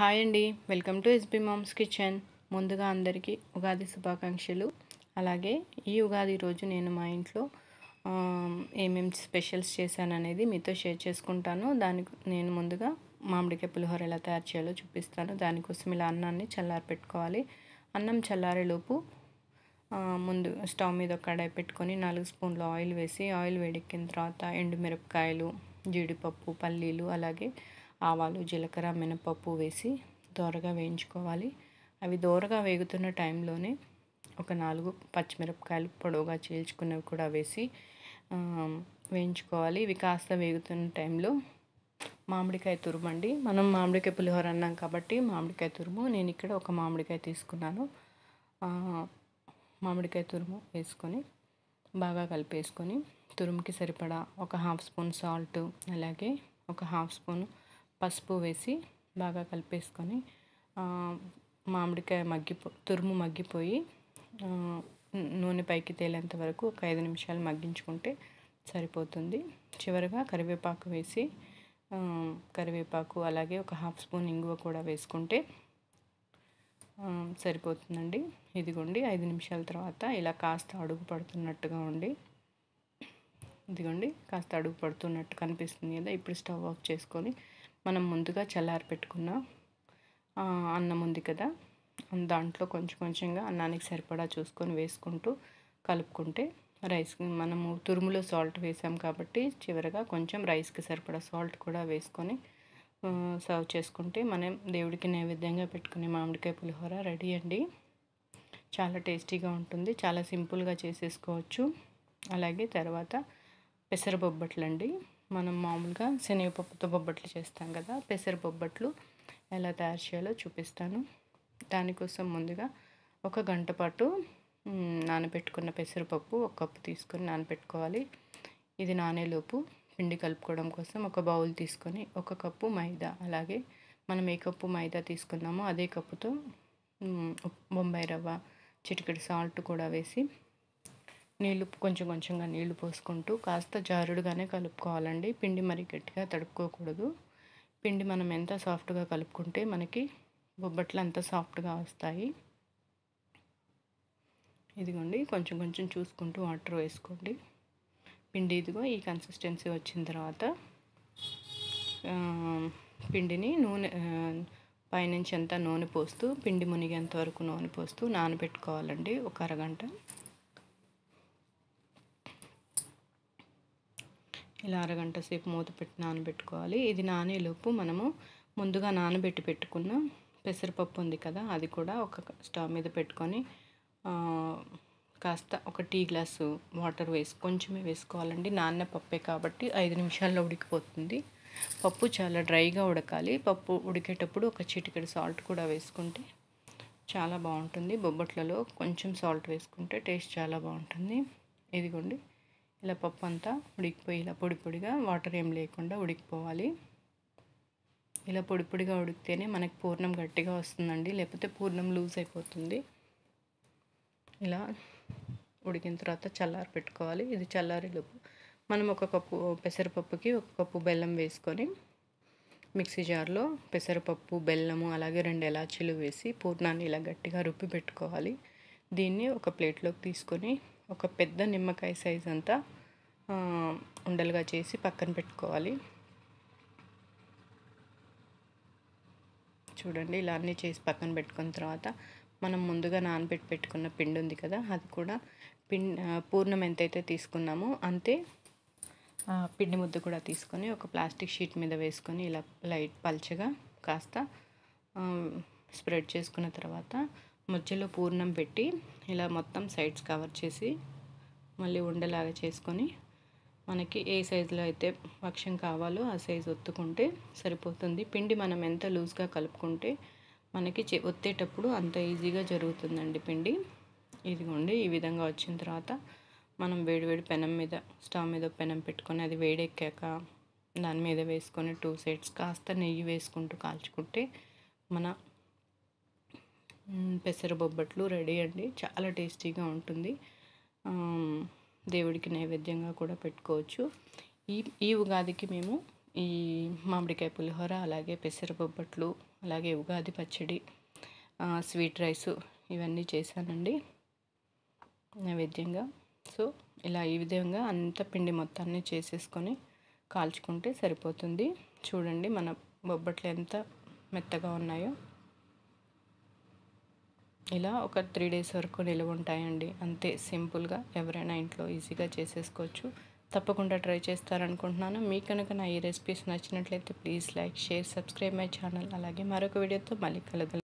hi అండి welcome to SB mom's kitchen ముందుగా అందరికీ ఉగాది శుభాకాంక్షలు అలాగే ఈ ఉగాది రోజు నేను మా ఇంట్లో ఏమేమి స్పెషల్స్ చేశాననేది మీతో షేర్ చేసుకుంటాను దానికి నేను ముందుగా మామిడికాయ పులిహోర ఎలా తయారు చేయాలో చూపిస్తాను దానికోసం ఇలా అన్నాన్ని చల్లారి పెట్టుకోవాలి అన్నం చల్లారేలోపు ముందు స్టవ్ మీద కడాయి పెట్టుకొని నాలుగు స్పూన్లు ఆయిల్ వేసి ఆయిల్ వేడెక్కిన తర్వాత ఎండుమిరపకాయలు జీడిపప్పు పల్లీలు అలాగే ఆవాలు జీలకర్ర మినపప్పు వేసి దోరగా వేయించుకోవాలి అవి దోరగా వేగుతున్న టైంలోనే ఒక నాలుగు పచ్చిమిరపకాయలు పొడవుగా చీల్చుకున్నవి కూడా వేసి వేయించుకోవాలి ఇవి కాస్త వేగుతున్న టైంలో మామిడికాయ తురుము అండి మనం మామిడికాయ పులిహోర అన్నాం కాబట్టి మామిడికాయ తురుము నేను ఇక్కడ ఒక మామిడికాయ తీసుకున్నాను మామిడికాయ తురుము వేసుకొని బాగా కలిపేసుకొని తురుముకి సరిపడా ఒక హాఫ్ స్పూన్ సాల్ట్ అలాగే ఒక హాఫ్ స్పూన్ పసుపు వేసి బాగా కలిపేసుకొని మామిడికాయ మగ్గిపో తురుము మగ్గిపోయి నూనె పైకి తేలేంత వరకు ఒక ఐదు నిమిషాలు మగ్గించుకుంటే సరిపోతుంది చివరిగా కరివేపాకు వేసి కరివేపాకు అలాగే ఒక హాఫ్ స్పూన్ ఇంగువ కూడా వేసుకుంటే సరిపోతుందండి ఇదిగోండి ఐదు నిమిషాల తర్వాత ఇలా కాస్త అడుగు పడుతున్నట్టుగా ఉండి ఇదిగోండి కాస్త అడుగు పడుతున్నట్టు కనిపిస్తుంది కదా ఇప్పుడు స్టవ్ ఆఫ్ చేసుకొని మనం ముందుగా చల్లారి పెట్టుకున్న అన్నం ఉంది కదా దాంట్లో కొంచెం కొంచెంగా అన్నానికి సరిపడా చూసుకొని వేసుకుంటూ కలుపుకుంటే రైస్ మనము తురుములో సాల్ట్ వేసాం కాబట్టి చివరగా కొంచెం రైస్కి సరిపడా సాల్ట్ కూడా వేసుకొని సర్వ్ చేసుకుంటే మనం దేవుడికి నైవేద్యంగా పెట్టుకునే మామిడికాయ పులిహోర రెడీ అండి చాలా టేస్టీగా ఉంటుంది చాలా సింపుల్గా చేసేసుకోవచ్చు అలాగే తర్వాత పెసరబొబ్బట్లు అండి మనం మామూలుగా శనగపప్పుతో బొబ్బట్లు చేస్తాం కదా పెసర బొబ్బట్లు ఎలా తయారు చేయాలో చూపిస్తాను దానికోసం ముందుగా ఒక గంట పాటు నానబెట్టుకున్న పెసరపప్పు ఒక కప్పు తీసుకొని నానబెట్టుకోవాలి ఇది నానేలోపు పిండి కలుపుకోవడం కోసం ఒక బౌల్ తీసుకొని ఒక కప్పు మైదా అలాగే మనం ఏ కప్పు మైదా తీసుకున్నామో అదే కప్పుతో బొంబాయి రవ్వ చిటికెడు సాల్ట్ కూడా వేసి నీళ్ళు కొంచెం కొంచెంగా నీళ్లు పోసుకుంటూ కాస్త జారుడుగానే కలుపుకోవాలండి పిండి మరి గట్టిగా తడుపుకోకూడదు పిండి మనం ఎంత సాఫ్ట్గా కలుపుకుంటే మనకి బొబ్బట్లు అంత సాఫ్ట్గా వస్తాయి ఇదిగోండి కొంచెం కొంచెం చూసుకుంటూ వాటర్ వేసుకోండి పిండి ఇదిగో ఈ కన్సిస్టెన్సీ వచ్చిన తర్వాత పిండిని నూనె పైనుంచి అంతా నూనె పోస్తూ పిండి మునిగేంత వరకు నూనె పోస్తూ నానబెట్టుకోవాలండి ఒక అరగంట ఇలా అరగంట సేపు మూత పెట్టి నానబెట్టుకోవాలి ఇది నానేలోపు మనము ముందుగా నానబెట్టి పెట్టుకున్న పెసరపప్పు ఉంది కదా అది కూడా ఒక స్టవ్ మీద పెట్టుకొని కాస్త ఒక టీ గ్లాసు వాటర్ వేసి కొంచెమే వేసుకోవాలండి నాన్న పప్పే కాబట్టి ఐదు నిమిషాల్లో ఉడికిపోతుంది పప్పు చాలా డ్రైగా ఉడకాలి పప్పు ఉడికేటప్పుడు ఒక చిటికెడు సాల్ట్ కూడా వేసుకుంటే చాలా బాగుంటుంది బొబ్బట్లలో కొంచెం సాల్ట్ వేసుకుంటే టేస్ట్ చాలా బాగుంటుంది ఇదిగోండి ఇలా పప్పు అంతా ఉడికిపోయి ఇలా పొడి పొడిగా వాటర్ ఏం లేకుండా ఉడికిపోవాలి ఇలా పొడి పొడిగా ఉడికితేనే మనకి పూర్ణం గట్టిగా వస్తుందండి లేకపోతే పూర్ణం లూజ్ అయిపోతుంది ఇలా ఉడికిన తర్వాత చల్లారి పెట్టుకోవాలి ఇది చల్లారేలోపు మనం ఒక కప్పు పెసరపప్పుకి ఒక కప్పు బెల్లం వేసుకొని మిక్సీ జార్లో పెసరపప్పు బెల్లము అలాగే రెండు ఎలాచీలు వేసి పూర్ణాన్ని ఇలా గట్టిగా రుబ్బి పెట్టుకోవాలి దీన్ని ఒక ప్లేట్లోకి తీసుకొని ఒక పెద్ద నిమ్మకాయ సైజ్ అంతా ఉండలుగా చేసి పక్కన పెట్టుకోవాలి చూడండి ఇలా అన్నీ చేసి పక్కన పెట్టుకున్న తర్వాత మనం ముందుగా నానబెట్టి పెట్టుకున్న పిండి ఉంది కదా అది కూడా పిండి పూర్ణం ఎంతైతే తీసుకున్నామో అంతే పిండి ముద్ద కూడా తీసుకొని ఒక ప్లాస్టిక్ షీట్ మీద వేసుకొని ఇలా లైట్ పల్చగా కాస్త స్ప్రెడ్ చేసుకున్న తర్వాత మధ్యలో పూర్ణం పెట్టి ఇలా మొత్తం సైడ్స్ కవర్ చేసి మళ్ళీ ఉండలాగా చేసుకొని మనకి ఏ సైజులో అయితే పక్షం కావాలో ఆ సైజు ఒత్తుకుంటే సరిపోతుంది పిండి మనం ఎంత లూజ్గా కలుపుకుంటే మనకి ఒత్తేటప్పుడు అంత ఈజీగా జరుగుతుందండి పిండి ఇదిగోండి ఈ విధంగా వచ్చిన తర్వాత మనం వేడివేడి పెనం మీద స్టవ్ మీద పెనం పెట్టుకొని అది వేడెక్కాక దాని మీద వేసుకొని టూ సైడ్స్ కాస్త నెయ్యి వేసుకుంటూ కాల్చుకుంటే మన పెసర బొబ్బట్లు రెడీ అండి చాలా టేస్టీగా ఉంటుంది దేవుడికి నైవేద్యంగా కూడా పెట్టుకోవచ్చు ఈ ఈ ఉగాదికి మేము ఈ మామిడికాయ పులిహోర అలాగే పెసర బొబ్బట్లు అలాగే ఉగాది పచ్చడి స్వీట్ రైస్ ఇవన్నీ చేశానండి నైవేద్యంగా సో ఇలా ఈ విధంగా అంత పిండి మొత్తాన్ని చేసేసుకొని కాల్చుకుంటే సరిపోతుంది చూడండి మన బొబ్బట్లు ఎంత మెత్తగా ఉన్నాయో ఇలా ఒక త్రీ డేస్ వరకు నిలువ ఉంటాయండి అంతే సింపుల్గా ఎవరైనా ఇంట్లో ఈజీగా చేసేసుకోవచ్చు తప్పకుండా ట్రై చేస్తారనుకుంటున్నాను మీకు కనుక నా ఈ రెసిపీస్ నచ్చినట్లయితే please like share subscribe my channel అలాగే మరొక వీడియోతో మళ్ళీ కలగలు